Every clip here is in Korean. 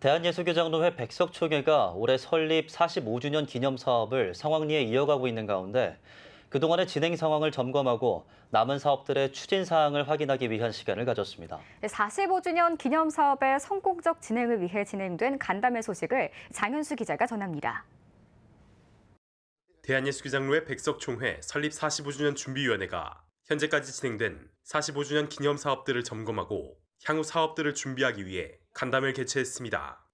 대한예술교장로회 백석초계가 올해 설립 45주년 기념 사업을 성황리에 이어가고 있는 가운데 그동안의 진행 상황을 점검하고 남은 사업들의 추진 사항을 확인하기 위한 시간을 가졌습니다. 45주년 기념 사업의 성공적 진행을 위해 진행된 간담회 소식을 장현수 기자가 전합니다. 대한예술교장로회 백석총회 설립 45주년 준비위원회가 현재까지 진행된 45주년 기념 사업들을 점검하고 향후 사업들을 준비하기 위해 간담회를 개최했습니다.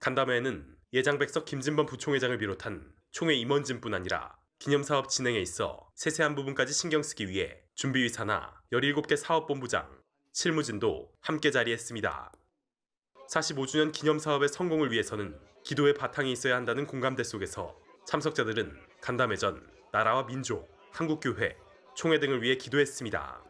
간담회에는 예장백석 김진범 부총회장을 비롯한 총회 임원진뿐 아니라 기념사업 진행에 있어 세세한 부분까지 신경 쓰기 위해 준비위사나 17개 사업본부장, 실무진도 함께 자리했습니다. 45주년 기념사업의 성공을 위해서는 기도의 바탕이 있어야 한다는 공감대 속에서 참석자들은 간담회 전 나라와 민족, 한국교회, 총회 등을 위해 기도했습니다.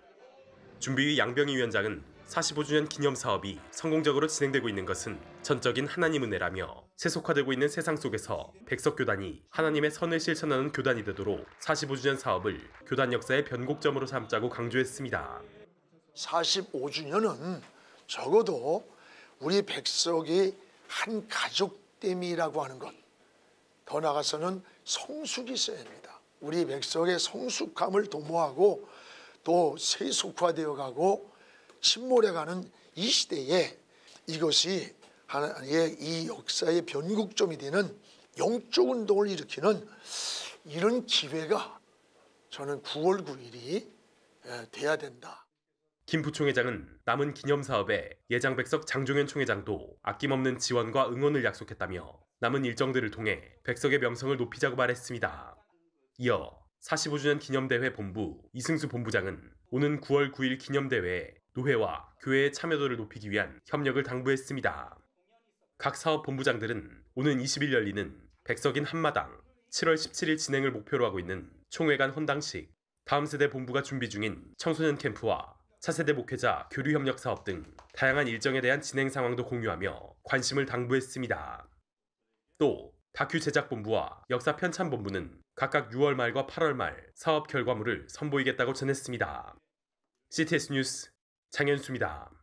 준비위 양병희 위원장은 45주년 기념 사업이 성공적으로 진행되고 있는 것은 전적인 하나님 은혜라며 세속화되고 있는 세상 속에서 백석교단이 하나님의 선을 실천하는 교단이 되도록 45주년 사업을 교단 역사의 변곡점으로 삼자고 강조했습니다. 45주년은 적어도 우리 백석이 한 가족됨이라고 하는 것, 더 나아가서는 성숙이 있어야 합니다. 우리 백석의 성숙함을 도모하고 또 세속화되어 가고 침몰해 가는 이 시대에 이것이 하나의 이 역사의 변곡점이 되는 영적 운동을 일으키는 이런 기회가 저는 9월 9일이 예, 돼야 된다. 김 부총회장은 남은 기념사업에 예장백석 장종현 총회장도 아낌없는 지원과 응원을 약속했다며 남은 일정들을 통해 백석의 명성을 높이자고 말했습니다. 이어 45주년 기념대회 본부 이승수 본부장은 오는 9월 9일 기념대회에 노회와 교회의 참여도를 높이기 위한 협력을 당부했습니다. 각 사업 본부장들은 오는 20일 열리는 백석인 한마당 7월 17일 진행을 목표로 하고 있는 총회관 헌당식, 다음 세대 본부가 준비 중인 청소년 캠프와 차세대 목회자 교류 협력 사업 등 다양한 일정에 대한 진행 상황도 공유하며 관심을 당부했습니다. 또 다큐 제작 본부와 역사 편찬 본부는 각각 6월 말과 8월 말 사업 결과물을 선보이겠다고 전했습니다. CTS 뉴스 장현수입니다.